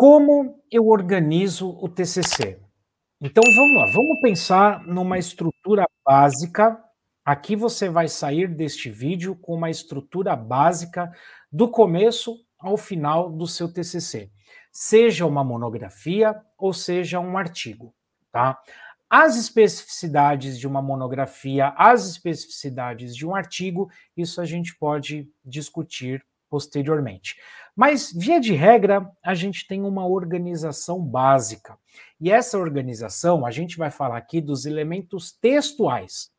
Como eu organizo o TCC? Então vamos lá, vamos pensar numa estrutura básica. Aqui você vai sair deste vídeo com uma estrutura básica do começo ao final do seu TCC, seja uma monografia ou seja um artigo, tá? As especificidades de uma monografia, as especificidades de um artigo, isso a gente pode discutir posteriormente. Mas, via de regra, a gente tem uma organização básica. E essa organização, a gente vai falar aqui dos elementos textuais.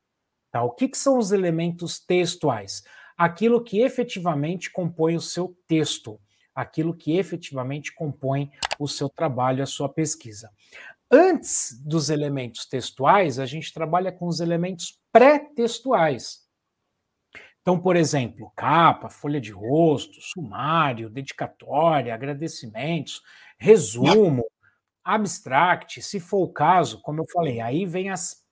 Tá? O que, que são os elementos textuais? Aquilo que efetivamente compõe o seu texto, aquilo que efetivamente compõe o seu trabalho, a sua pesquisa. Antes dos elementos textuais, a gente trabalha com os elementos pré-textuais. Então, por exemplo, capa, folha de rosto, sumário, dedicatória, agradecimentos, resumo, abstract, se for o caso, como eu falei, aí vem as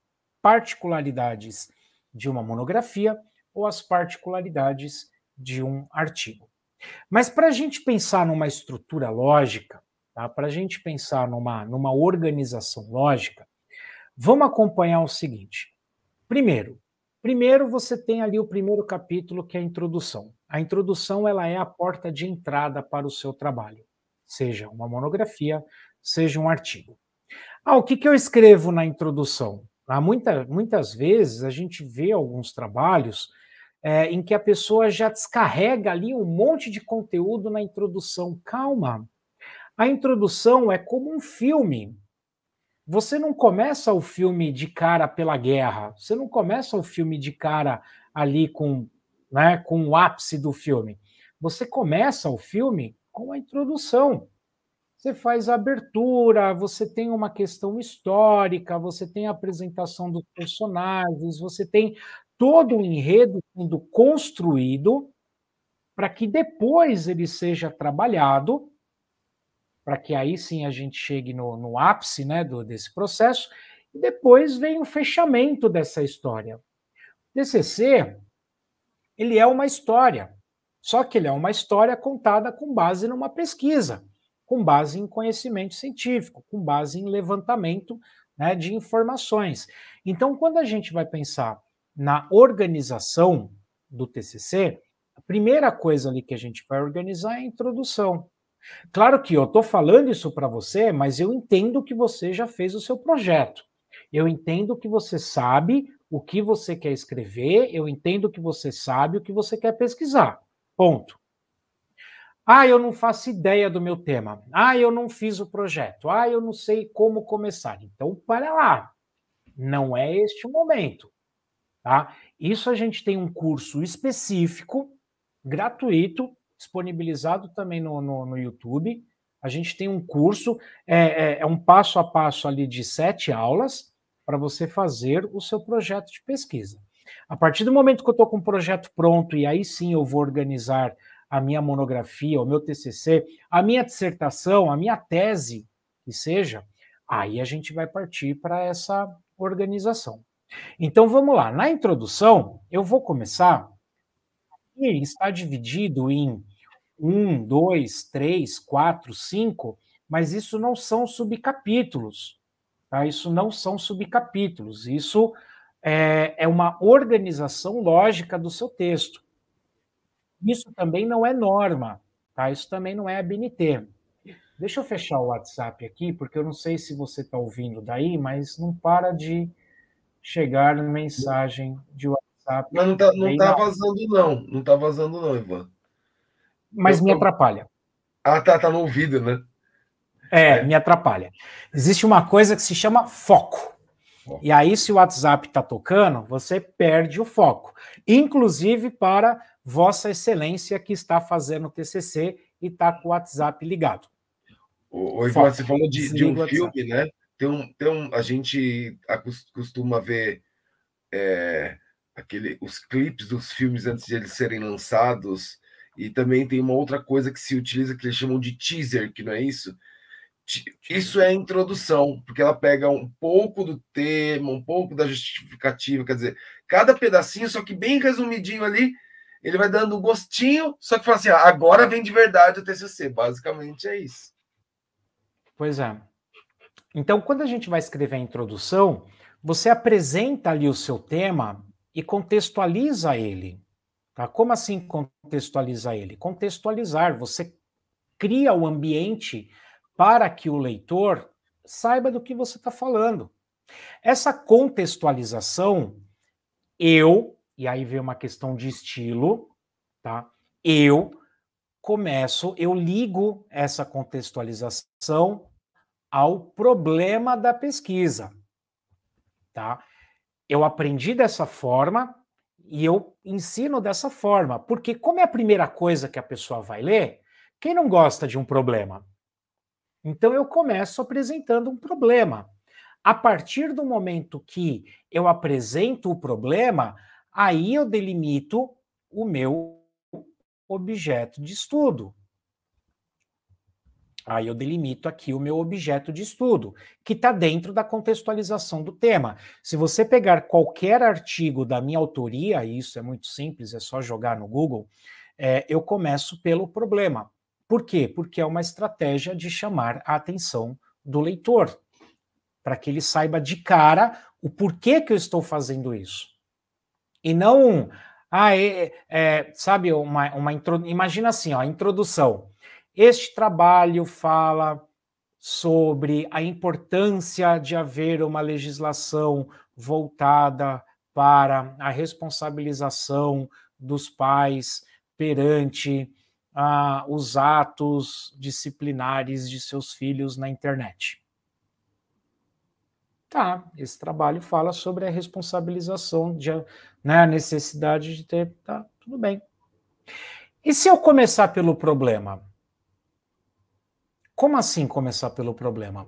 particularidades de uma monografia ou as particularidades de um artigo. Mas para a gente pensar numa estrutura lógica, tá? para a gente pensar numa, numa organização lógica, vamos acompanhar o seguinte. Primeiro, Primeiro, você tem ali o primeiro capítulo, que é a introdução. A introdução ela é a porta de entrada para o seu trabalho, seja uma monografia, seja um artigo. Ah, o que, que eu escrevo na introdução? Ah, muita, muitas vezes a gente vê alguns trabalhos é, em que a pessoa já descarrega ali um monte de conteúdo na introdução. Calma! A introdução é como um filme você não começa o filme de cara pela guerra, você não começa o filme de cara ali com, né, com o ápice do filme. Você começa o filme com a introdução. Você faz a abertura, você tem uma questão histórica, você tem a apresentação dos personagens, você tem todo o enredo sendo construído para que depois ele seja trabalhado para que aí sim a gente chegue no, no ápice né, do, desse processo, e depois vem o fechamento dessa história. O TCC, ele é uma história, só que ele é uma história contada com base numa pesquisa, com base em conhecimento científico, com base em levantamento né, de informações. Então, quando a gente vai pensar na organização do TCC, a primeira coisa ali que a gente vai organizar é a introdução. Claro que eu estou falando isso para você, mas eu entendo que você já fez o seu projeto. Eu entendo que você sabe o que você quer escrever, eu entendo que você sabe o que você quer pesquisar. Ponto. Ah, eu não faço ideia do meu tema. Ah, eu não fiz o projeto. Ah, eu não sei como começar. Então, para lá. Não é este o momento. Tá? Isso a gente tem um curso específico, gratuito, disponibilizado também no, no, no YouTube. A gente tem um curso, é, é, é um passo a passo ali de sete aulas para você fazer o seu projeto de pesquisa. A partir do momento que eu estou com o projeto pronto, e aí sim eu vou organizar a minha monografia, o meu TCC, a minha dissertação, a minha tese, que seja, aí a gente vai partir para essa organização. Então vamos lá, na introdução, eu vou começar. E está dividido em um, dois, três, quatro, cinco, mas isso não são subcapítulos. Tá? Isso não são subcapítulos. Isso é, é uma organização lógica do seu texto. Isso também não é norma, tá? Isso também não é ABNT. Deixa eu fechar o WhatsApp aqui, porque eu não sei se você está ouvindo daí, mas não para de chegar mensagem de WhatsApp. Mas não está tá, tá vazando, não. Não está vazando, não, Ivan mas eu então me tô... atrapalha. Ah, tá, tá no ouvido, né? É, é, me atrapalha. Existe uma coisa que se chama foco. E aí, se o WhatsApp está tocando, você perde o foco. Inclusive para Vossa Excelência que está fazendo o TCC e está com o WhatsApp ligado. O, o você falou de, de um filme, né? Tem um, tem um, a gente costuma ver é, aquele, os clipes dos filmes antes de eles serem lançados e também tem uma outra coisa que se utiliza que eles chamam de teaser, que não é isso? Isso é a introdução, porque ela pega um pouco do tema, um pouco da justificativa, quer dizer, cada pedacinho, só que bem resumidinho ali, ele vai dando um gostinho, só que fala assim, ah, agora vem de verdade o TCC, basicamente é isso. Pois é. Então, quando a gente vai escrever a introdução, você apresenta ali o seu tema e contextualiza ele. Tá? Como assim contextualizar ele? Contextualizar, você cria o ambiente para que o leitor saiba do que você está falando. Essa contextualização, eu, e aí vem uma questão de estilo, tá? Eu começo, eu ligo essa contextualização ao problema da pesquisa, tá? Eu aprendi dessa forma, e eu ensino dessa forma, porque como é a primeira coisa que a pessoa vai ler, quem não gosta de um problema? Então eu começo apresentando um problema. A partir do momento que eu apresento o problema, aí eu delimito o meu objeto de estudo. Aí eu delimito aqui o meu objeto de estudo, que está dentro da contextualização do tema. Se você pegar qualquer artigo da minha autoria, e isso é muito simples, é só jogar no Google, é, eu começo pelo problema. Por quê? Porque é uma estratégia de chamar a atenção do leitor, para que ele saiba de cara o porquê que eu estou fazendo isso. E não, ah, é, é, é, sabe, uma, uma intro, imagina assim, ó, a introdução. Este trabalho fala sobre a importância de haver uma legislação voltada para a responsabilização dos pais perante ah, os atos disciplinares de seus filhos na internet. Tá, esse trabalho fala sobre a responsabilização, de, né, a necessidade de ter. Tá, tudo bem. E se eu começar pelo problema? Como assim começar pelo problema?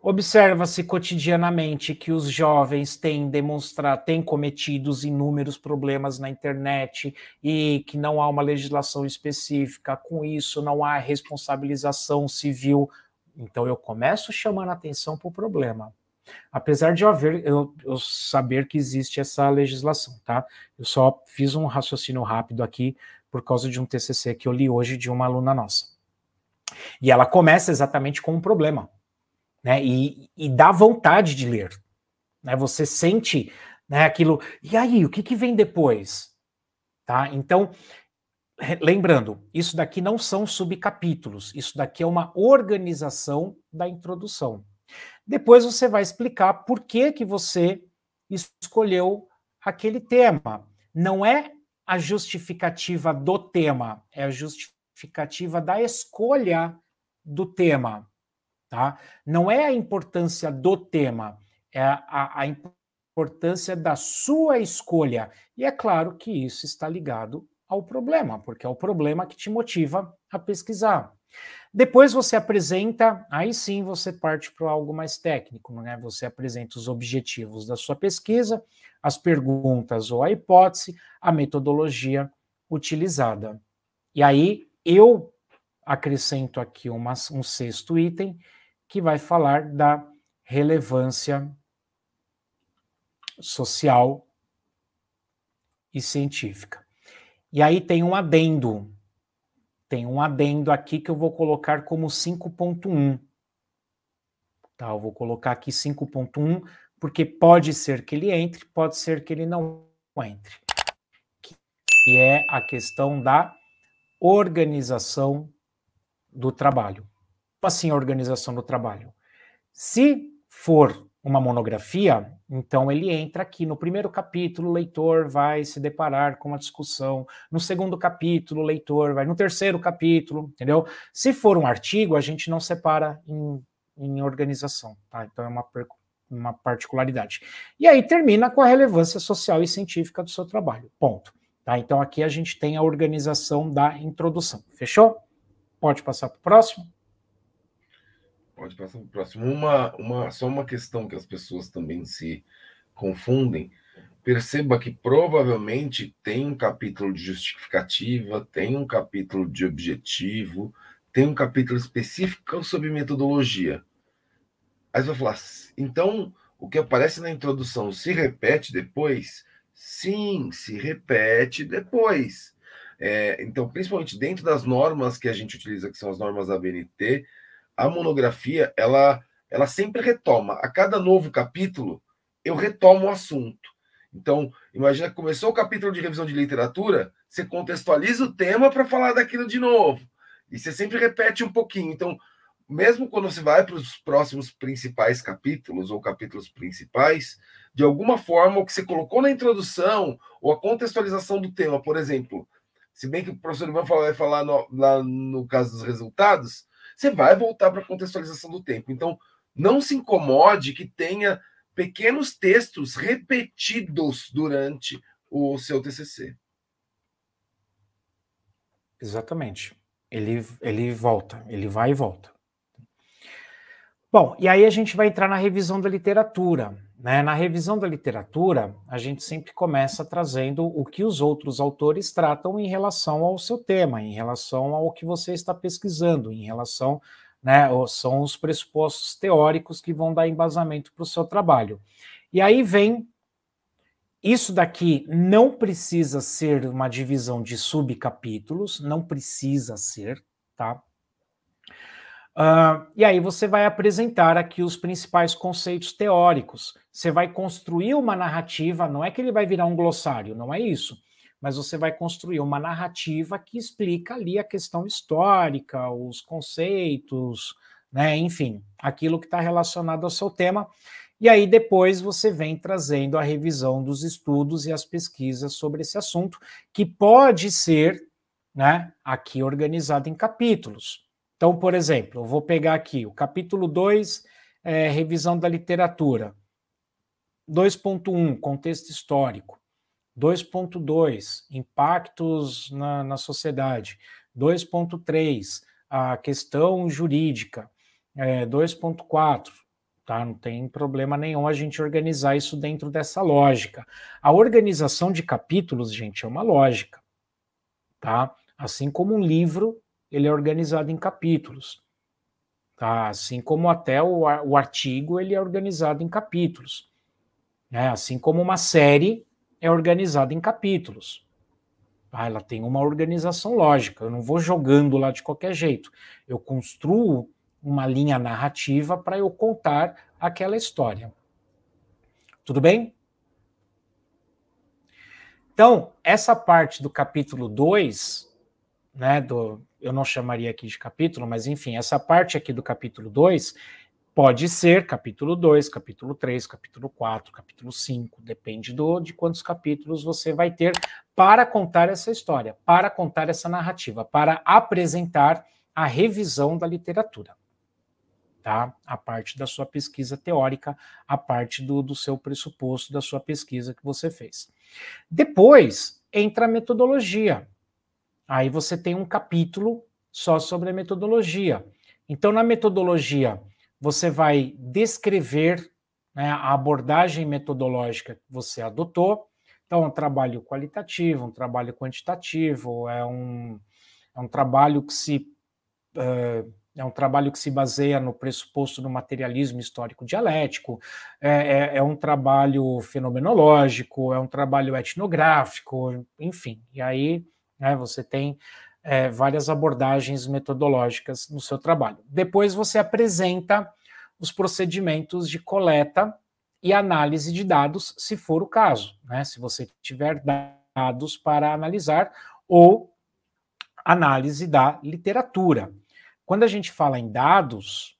Observa-se cotidianamente que os jovens têm demonstrado, têm cometido inúmeros problemas na internet e que não há uma legislação específica, com isso não há responsabilização civil. Então eu começo chamando a atenção para o problema. Apesar de eu, haver, eu, eu saber que existe essa legislação, tá? Eu só fiz um raciocínio rápido aqui por causa de um TCC que eu li hoje de uma aluna nossa. E ela começa exatamente com um problema, né? E, e dá vontade de ler, né? Você sente, né? Aquilo. E aí, o que, que vem depois, tá? Então, lembrando, isso daqui não são subcapítulos. Isso daqui é uma organização da introdução. Depois você vai explicar por que que você escolheu aquele tema. Não é a justificativa do tema, é a justificativa justificativa da escolha do tema, tá? Não é a importância do tema, é a, a importância da sua escolha. E é claro que isso está ligado ao problema, porque é o problema que te motiva a pesquisar. Depois você apresenta, aí sim você parte para algo mais técnico, né? Você apresenta os objetivos da sua pesquisa, as perguntas ou a hipótese, a metodologia utilizada. E aí eu acrescento aqui uma, um sexto item que vai falar da relevância social e científica. E aí tem um adendo, tem um adendo aqui que eu vou colocar como 5.1. Tá, eu vou colocar aqui 5.1, porque pode ser que ele entre, pode ser que ele não entre. Que é a questão da organização do trabalho. Assim, a organização do trabalho. Se for uma monografia, então ele entra aqui. No primeiro capítulo, o leitor vai se deparar com uma discussão. No segundo capítulo, o leitor vai. No terceiro capítulo, entendeu? Se for um artigo, a gente não separa em, em organização, tá? Então é uma, uma particularidade. E aí termina com a relevância social e científica do seu trabalho. Ponto. Tá? Então aqui a gente tem a organização da introdução. Fechou? Pode passar para o próximo? Pode passar para o próximo. Uma, uma, só uma questão que as pessoas também se confundem. Perceba que provavelmente tem um capítulo de justificativa, tem um capítulo de objetivo, tem um capítulo específico sobre metodologia. Aí você vai falar, então o que aparece na introdução se repete depois? Sim, se repete depois. É, então, principalmente dentro das normas que a gente utiliza, que são as normas da BNT, a monografia ela, ela sempre retoma. A cada novo capítulo, eu retomo o assunto. Então, imagina que começou o capítulo de revisão de literatura, você contextualiza o tema para falar daquilo de novo. E você sempre repete um pouquinho. Então, mesmo quando você vai para os próximos principais capítulos ou capítulos principais, de alguma forma, o que você colocou na introdução ou a contextualização do tema, por exemplo. Se bem que o professor Ivan vai falar no, lá no caso dos resultados, você vai voltar para a contextualização do tempo. Então, não se incomode que tenha pequenos textos repetidos durante o seu TCC. Exatamente. Ele, ele volta, ele vai e volta. Bom, e aí a gente vai entrar na revisão da literatura. Né? Na revisão da literatura, a gente sempre começa trazendo o que os outros autores tratam em relação ao seu tema, em relação ao que você está pesquisando, em relação, né, são os pressupostos teóricos que vão dar embasamento para o seu trabalho. E aí vem isso daqui não precisa ser uma divisão de subcapítulos, não precisa ser, tá? Uh, e aí você vai apresentar aqui os principais conceitos teóricos. Você vai construir uma narrativa, não é que ele vai virar um glossário, não é isso. Mas você vai construir uma narrativa que explica ali a questão histórica, os conceitos, né? Enfim, aquilo que está relacionado ao seu tema. E aí depois você vem trazendo a revisão dos estudos e as pesquisas sobre esse assunto, que pode ser, né, aqui organizado em capítulos. Então, por exemplo, eu vou pegar aqui o capítulo 2, é, revisão da literatura. 2.1, contexto histórico. 2.2, impactos na, na sociedade. 2.3, a questão jurídica. É, 2.4, tá? Não tem problema nenhum a gente organizar isso dentro dessa lógica. A organização de capítulos, gente, é uma lógica, tá? Assim como um livro ele é organizado em capítulos, tá? assim como até o, o artigo ele é organizado em capítulos, né? assim como uma série é organizada em capítulos. Ah, ela tem uma organização lógica, eu não vou jogando lá de qualquer jeito. Eu construo uma linha narrativa para eu contar aquela história. Tudo bem? Então, essa parte do capítulo 2 né, do, eu não chamaria aqui de capítulo, mas enfim, essa parte aqui do capítulo 2 pode ser capítulo 2, capítulo 3, capítulo 4, capítulo 5, depende do, de quantos capítulos você vai ter para contar essa história, para contar essa narrativa, para apresentar a revisão da literatura. Tá? A parte da sua pesquisa teórica, a parte do, do seu pressuposto, da sua pesquisa que você fez. Depois entra a metodologia Aí você tem um capítulo só sobre a metodologia. Então, na metodologia, você vai descrever né, a abordagem metodológica que você adotou. Então, um trabalho qualitativo, um trabalho quantitativo, é um, é um trabalho que se. Uh, é um trabalho que se baseia no pressuposto do materialismo histórico dialético, é, é, é, um trabalho fenomenológico, é um trabalho etnográfico, enfim. E aí né? Você tem é, várias abordagens metodológicas no seu trabalho. Depois você apresenta os procedimentos de coleta e análise de dados, se for o caso, né? se você tiver dados para analisar ou análise da literatura. Quando a gente fala em dados,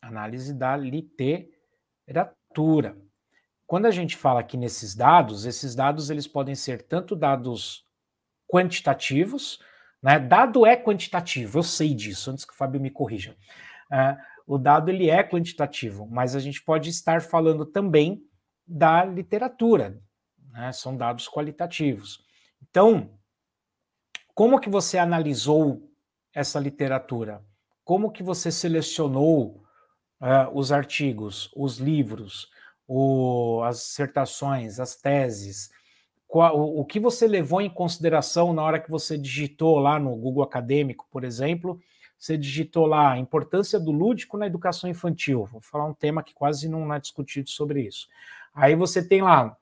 análise da literatura. Quando a gente fala aqui nesses dados, esses dados eles podem ser tanto dados quantitativos. Né? Dado é quantitativo, eu sei disso, antes que o Fábio me corrija. É, o dado ele é quantitativo, mas a gente pode estar falando também da literatura, né? são dados qualitativos. Então, como que você analisou essa literatura? Como que você selecionou uh, os artigos, os livros, o, as dissertações, as teses, o que você levou em consideração na hora que você digitou lá no Google Acadêmico, por exemplo, você digitou lá a importância do lúdico na educação infantil. Vou falar um tema que quase não é discutido sobre isso. Aí você tem lá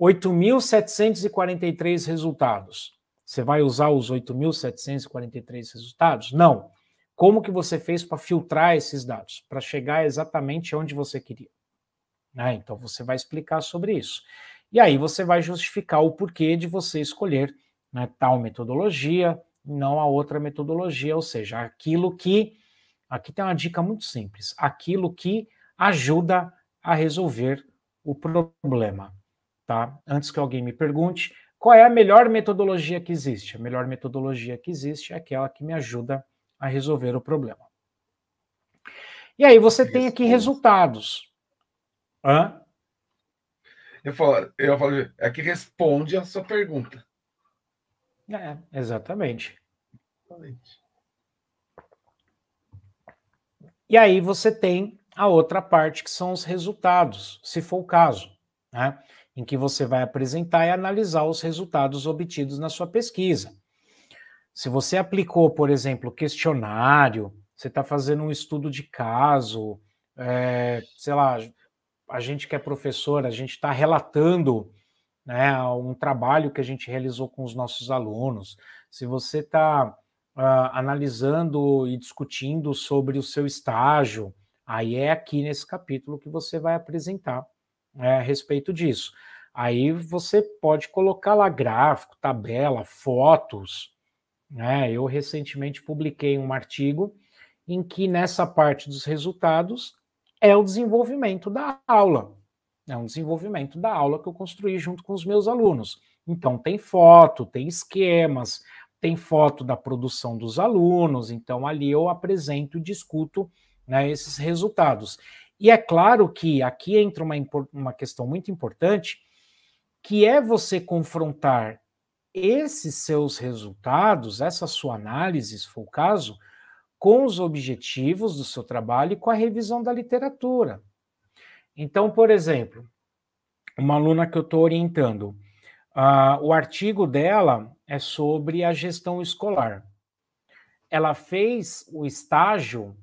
8.743 resultados. Você vai usar os 8.743 resultados? Não. Como que você fez para filtrar esses dados, para chegar exatamente onde você queria? Né? Então você vai explicar sobre isso. E aí você vai justificar o porquê de você escolher né, tal metodologia, não a outra metodologia, ou seja, aquilo que. Aqui tem uma dica muito simples: aquilo que ajuda a resolver o problema. Tá? Antes que alguém me pergunte, qual é a melhor metodologia que existe? A melhor metodologia que existe é aquela que me ajuda a resolver o problema. E aí você tem aqui resultados. Hã? Eu falo, eu falo, é que responde a sua pergunta. É, exatamente. Exatamente. E aí você tem a outra parte que são os resultados, se for o caso, né? em que você vai apresentar e analisar os resultados obtidos na sua pesquisa. Se você aplicou, por exemplo, questionário, você está fazendo um estudo de caso, é, sei lá, a gente que é professor, a gente está relatando né, um trabalho que a gente realizou com os nossos alunos, se você está uh, ah, analisando e discutindo sobre o seu estágio, aí é aqui nesse capítulo que você vai apresentar né, a respeito disso. Aí você pode colocar lá gráfico, tabela, fotos. Né? Eu recentemente publiquei um artigo em que nessa parte dos resultados é o desenvolvimento da aula. É um desenvolvimento da aula que eu construí junto com os meus alunos. Então, tem foto, tem esquemas, tem foto da produção dos alunos, então ali eu apresento e discuto né, esses resultados. E é claro que aqui entra uma, uma questão muito importante, que é você confrontar esses seus resultados, essa sua análise, se for o caso, com os objetivos do seu trabalho e com a revisão da literatura. Então, por exemplo, uma aluna que eu estou orientando, uh, o artigo dela é sobre a gestão escolar. Ela fez o estágio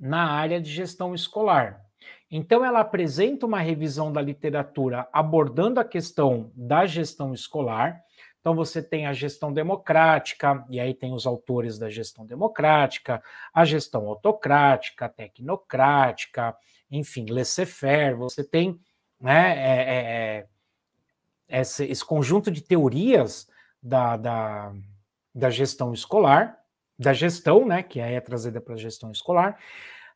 na área de gestão escolar. Então, ela apresenta uma revisão da literatura abordando a questão da gestão escolar então você tem a gestão democrática, e aí tem os autores da gestão democrática, a gestão autocrática, tecnocrática, enfim, laissez-faire, você tem né, é, é, é, esse, esse, conjunto de teorias da, da, da gestão escolar, da gestão, né, que aí é trazida para a gestão escolar,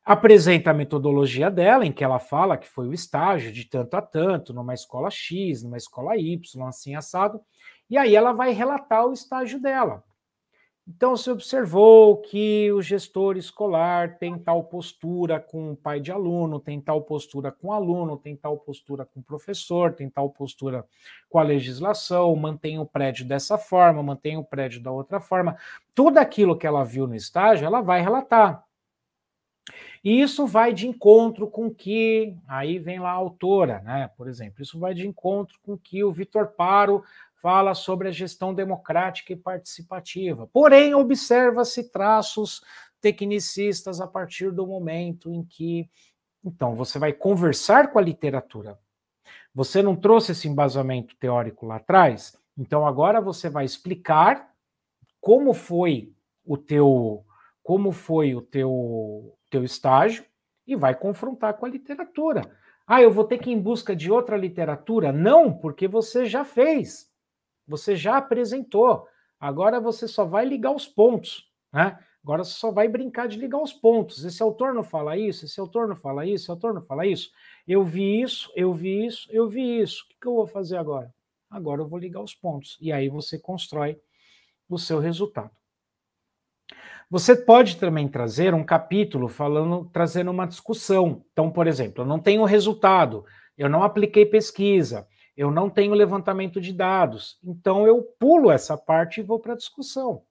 apresenta a metodologia dela, em que ela fala que foi o estágio de tanto a tanto, numa escola X, numa escola Y, assim assado, e aí ela vai relatar o estágio dela. Então, se observou que o gestor escolar tem tal postura com o pai de aluno, tem tal postura com o aluno, tem tal postura com o professor, tem tal postura com a legislação, mantém o prédio dessa forma, mantém o prédio da outra forma. Tudo aquilo que ela viu no estágio, ela vai relatar. E isso vai de encontro com que, aí vem lá a autora, né? Por exemplo, isso vai de encontro com que o Vitor Paro fala sobre a gestão democrática e participativa. Porém, observa-se traços tecnicistas a partir do momento em que, então, você vai conversar com a literatura. Você não trouxe esse embasamento teórico lá atrás, então agora você vai explicar como foi o teu como foi o teu teu estágio e vai confrontar com a literatura. Ah, eu vou ter que ir em busca de outra literatura? Não, porque você já fez. Você já apresentou. Agora você só vai ligar os pontos, né? Agora você só vai brincar de ligar os pontos. Esse autor não fala isso, esse autor não fala isso, esse autor não fala isso. Eu vi isso, eu vi isso, eu vi isso. O que, eu vou fazer agora? Agora eu vou ligar os pontos. E aí você constrói o seu resultado. Você pode também trazer um capítulo falando, trazendo uma discussão. Então, por exemplo, eu não tenho resultado, eu não apliquei pesquisa, eu não tenho levantamento de dados, então eu pulo essa parte e vou para a discussão.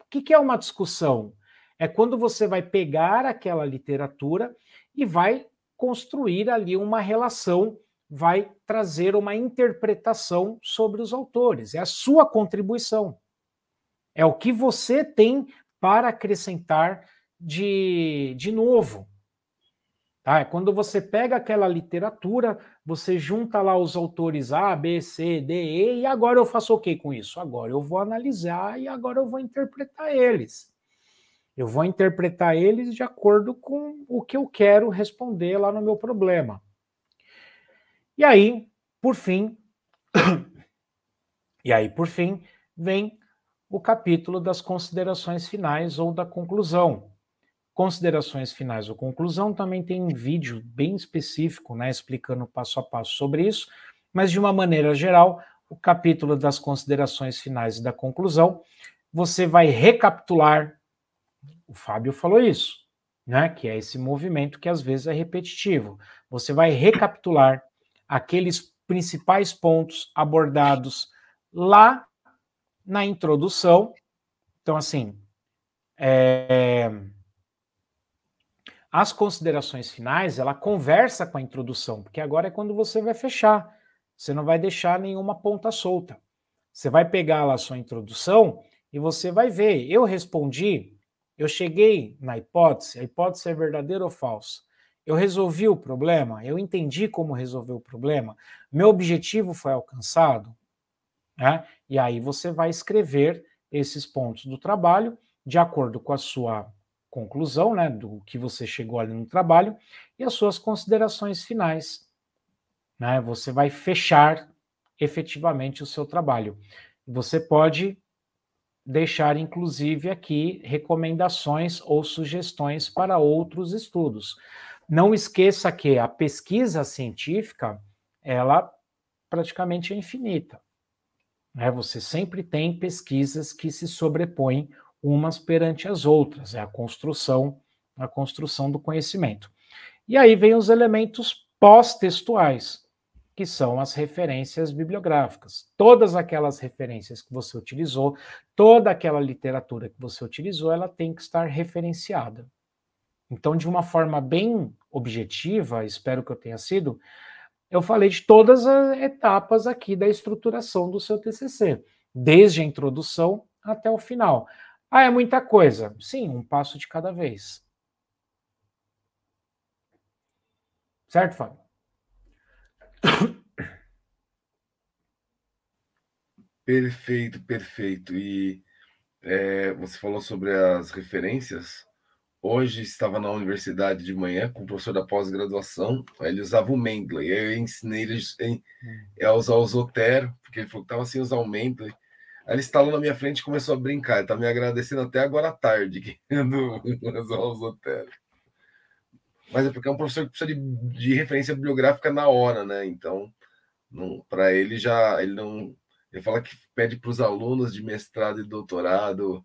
O que, que é uma discussão? É quando você vai pegar aquela literatura e vai construir ali uma relação, vai trazer uma interpretação sobre os autores. É a sua contribuição. É o que você tem para acrescentar de, de novo. Tá? É quando você pega aquela literatura, você junta lá os autores A, B, C, D, E, e agora eu faço o okay que com isso? Agora eu vou analisar e agora eu vou interpretar eles. Eu vou interpretar eles de acordo com o que eu quero responder lá no meu problema. E aí, por fim, e aí, por fim, vem o capítulo das considerações finais ou da conclusão, considerações finais ou conclusão, também tem um vídeo bem específico, né, explicando passo a passo sobre isso, mas de uma maneira geral, o capítulo das considerações finais e da conclusão, você vai recapitular, o Fábio falou isso, né, que é esse movimento que às vezes é repetitivo. Você vai recapitular aqueles principais pontos abordados lá na introdução. Então, assim, é, as considerações finais, ela conversa com a introdução, porque agora é quando você vai fechar. Você não vai deixar nenhuma ponta solta. Você vai pegar lá a sua introdução e você vai ver. Eu respondi, eu cheguei na hipótese, a hipótese é verdadeira ou falsa. Eu resolvi o problema, eu entendi como resolver o problema, meu objetivo foi alcançado. Né? E aí você vai escrever esses pontos do trabalho de acordo com a sua conclusão, né, do que você chegou ali no trabalho e as suas considerações finais. Né? Você vai fechar efetivamente o seu trabalho. Você pode deixar, inclusive, aqui recomendações ou sugestões para outros estudos. Não esqueça que a pesquisa científica, ela praticamente é infinita. Né? Você sempre tem pesquisas que se sobrepõem umas perante as outras, é a construção, a construção do conhecimento. E aí vem os elementos pós-textuais, que são as referências bibliográficas. Todas aquelas referências que você utilizou, toda aquela literatura que você utilizou, ela tem que estar referenciada. Então, de uma forma bem objetiva, espero que eu tenha sido, eu falei de todas as etapas aqui da estruturação do seu TCC, desde a introdução até o final. Ah, é muita coisa. Sim, um passo de cada vez. Certo, Fábio? Perfeito, perfeito. E é, você falou sobre as referências. Hoje estava na universidade de manhã com o professor da pós-graduação, ele usava o Mendeley. Eu ensinei ele a hum. é, usar o Zotero, porque ele falou que estava sem usar o Mendeley. Ela instalou na minha frente e começou a brincar. Está me agradecendo até agora à tarde, querendo resolver os hotéis. Mas é porque é um professor que precisa de, de referência bibliográfica na hora, né? Então, para ele já. Ele não. Ele fala que pede para os alunos de mestrado e doutorado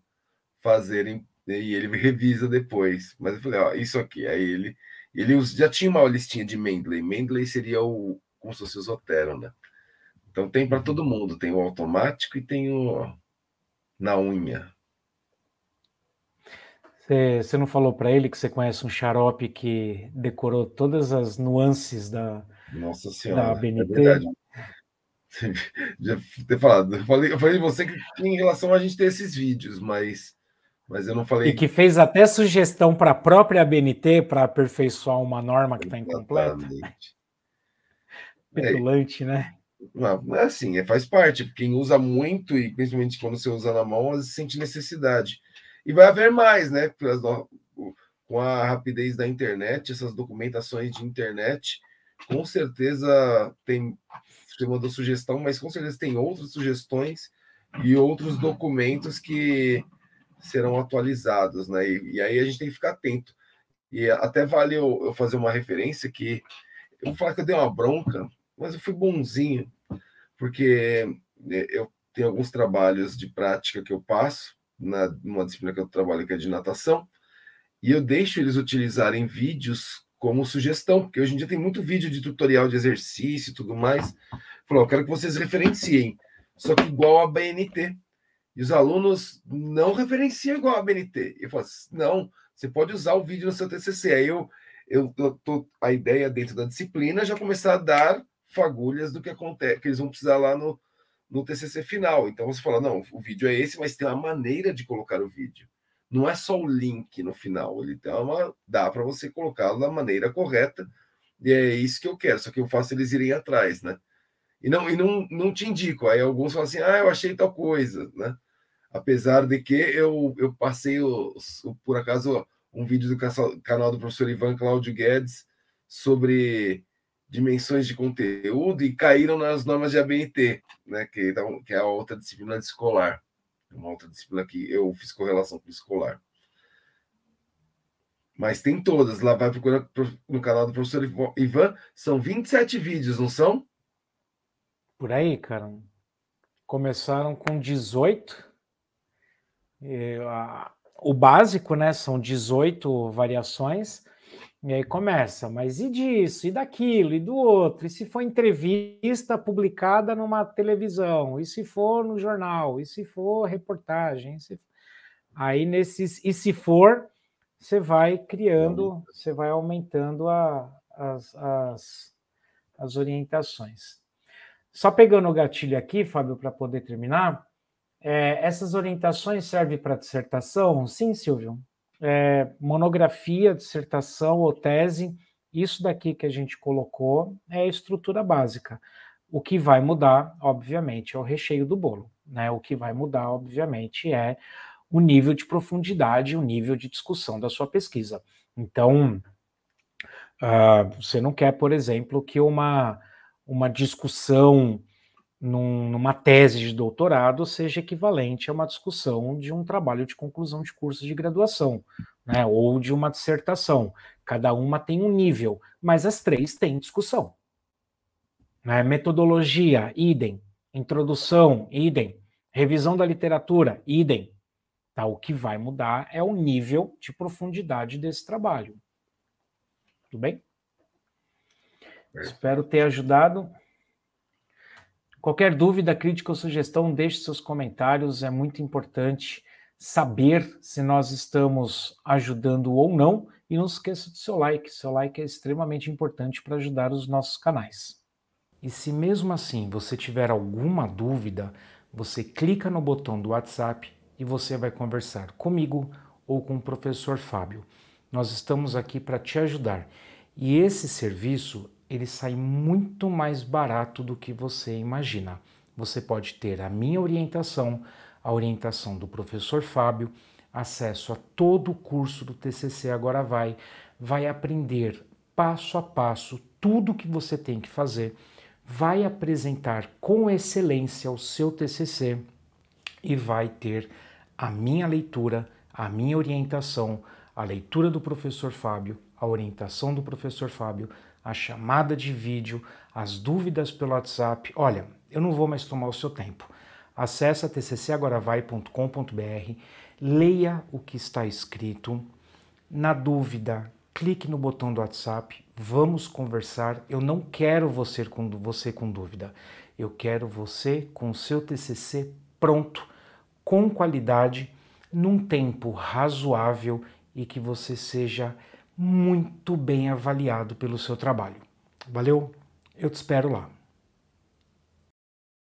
fazerem e ele revisa depois. Mas eu falei, ó, isso aqui. Aí ele, ele já tinha uma listinha de Mendeley. Mendeley seria o como se fosse o Zotero, né? Então tem para todo mundo, tem o automático e tem o na unha. Você não falou para ele que você conhece um xarope que decorou todas as nuances da, Nossa senhora, da BNT? É já ter falado. Eu falei, eu falei de você que em relação a gente ter esses vídeos, mas, mas eu não falei. E que fez até sugestão para a própria BNT para aperfeiçoar uma norma que está incompleta. Petulante, é. né? Ah, assim, é, faz parte. Quem usa muito, e principalmente quando você usa na mão, você sente necessidade. E vai haver mais, né? Com a rapidez da internet, essas documentações de internet, com certeza tem. Você mandou sugestão, mas com certeza tem outras sugestões e outros documentos que serão atualizados, né? E, e aí a gente tem que ficar atento. E até vale eu, eu fazer uma referência que eu vou falar que eu dei uma bronca mas eu fui bonzinho, porque é, eu tenho alguns trabalhos de prática que eu passo, na, numa disciplina que eu trabalho, que é de natação, e eu deixo eles utilizarem vídeos como sugestão, porque hoje em dia tem muito vídeo de tutorial de exercício e tudo mais. Falou, eu quero que vocês referenciem, só que igual a BNT. E os alunos não referenciam igual a BNT. Eu falo, assim, não, você pode usar o vídeo no seu TCC. Aí eu, eu, eu tô, a ideia dentro da disciplina é já começar a dar fagulhas do que acontece, que eles vão precisar lá no, no TCC final. Então você fala, não, o vídeo é esse, mas tem uma maneira de colocar o vídeo. Não é só o link no final, ele tem uma, dá para você colocá-lo da maneira correta. E é isso que eu quero, só que eu faço eles irem atrás, né? E não, e não, não te indico. Aí alguns falam assim, ah, eu achei tal coisa, né? Apesar de que eu, eu passei, o, o por acaso, um vídeo do canal do professor Ivan Cláudio Guedes sobre dimensões de conteúdo e caíram nas normas de ABNT, né, que, é que é a outra disciplina de escolar, é uma outra disciplina que eu fiz correlação com escolar. Mas tem todas, lá vai procurar no canal do professor Ivan, são 27 vídeos, não são? Por aí, cara. Começaram com 18. E, é, a, o básico, né, são 18 variações. E aí começa, mas e disso, e daquilo, e do outro? E se for entrevista publicada numa televisão? E se for no jornal? E se for reportagem? Se... Aí nesses, e se for, você vai criando, uhum. você vai aumentando a, as, as, as orientações. Só pegando o gatilho aqui, Fábio, para poder terminar, é, essas orientações servem para dissertação? Sim, Silvio? é, monografia, dissertação ou tese, isso daqui que a gente colocou é a estrutura básica. O que vai mudar, obviamente, é o recheio do bolo. Né? O que vai mudar, obviamente, é o nível de profundidade, o nível de discussão da sua pesquisa. Então, uh, você não quer, por exemplo, que uma, uma discussão num, numa tese de doutorado seja equivalente a uma discussão de um trabalho de conclusão de curso de graduação, né, ou de uma dissertação. Cada uma tem um nível, mas as três têm discussão. Né? Metodologia, idem. Introdução, idem. Revisão da literatura, idem. Tá, o que vai mudar é o nível de profundidade desse trabalho. Tudo bem? É. Espero ter ajudado. Qualquer dúvida, crítica ou sugestão, deixe seus comentários. É muito importante saber se nós estamos ajudando ou não. E não esqueça do seu like. Seu like é extremamente importante para ajudar os nossos canais. E se mesmo assim você tiver alguma dúvida, você clica no botão do WhatsApp e você vai conversar comigo ou com o professor Fábio. Nós estamos aqui para te ajudar. E esse serviço ele sai muito mais barato do que você imagina. Você pode ter a minha orientação, a orientação do professor Fábio, acesso a todo o curso do TCC Agora Vai, vai aprender passo a passo tudo o que você tem que fazer, vai apresentar com excelência o seu TCC e vai ter a minha leitura, a minha orientação, a leitura do professor Fábio, a orientação do professor Fábio, a chamada de vídeo, as dúvidas pelo WhatsApp. Olha, eu não vou mais tomar o seu tempo. Acesse tccagoravai.com.br, leia o que está escrito. Na dúvida, clique no botão do WhatsApp, vamos conversar. Eu não quero você com, você com dúvida. Eu quero você com o seu TCC pronto, com qualidade, num tempo razoável e que você seja muito bem avaliado pelo seu trabalho. Valeu, eu te espero lá.